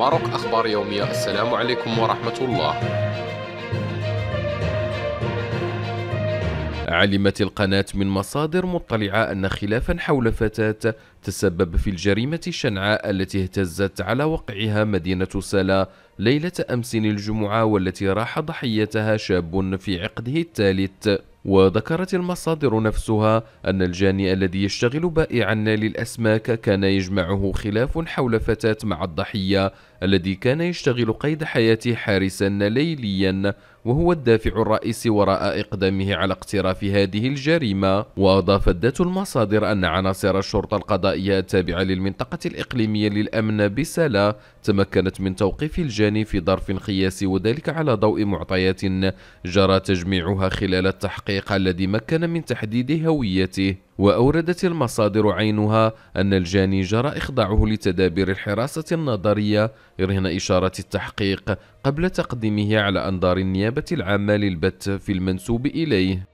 ماروك أخبار يومية السلام عليكم ورحمة الله علمت القناة من مصادر مطلعة أن خلافا حول فتاة تسبب في الجريمة الشنعاء التي اهتزت على وقعها مدينة سلا ليلة أمس الجمعة والتي راح ضحيتها شاب في عقده الثالث وذكرت المصادر نفسها أن الجاني الذي يشتغل بائعا للأسماك كان يجمعه خلاف حول فتاة مع الضحية الذي كان يشتغل قيد حياته حارسا ليليا وهو الدافع الرئيسي وراء إقدامه على اقتراف هذه الجريمة وأضافت ذات المصادر أن عناصر الشرطة القضائية التابعة للمنطقة الإقليمية للأمن بسلا تمكنت من توقيف الجاني في ظرف قياسي وذلك على ضوء معطيات جرى تجميعها خلال التحقيق الذي مكن من تحديد هويته وأوردت المصادر عينها أن الجاني جرى إخضاعه لتدابير الحراسة النظرية رهن إشارة التحقيق قبل تقديمه على أنظار النيابة العامة للبت في المنسوب إليه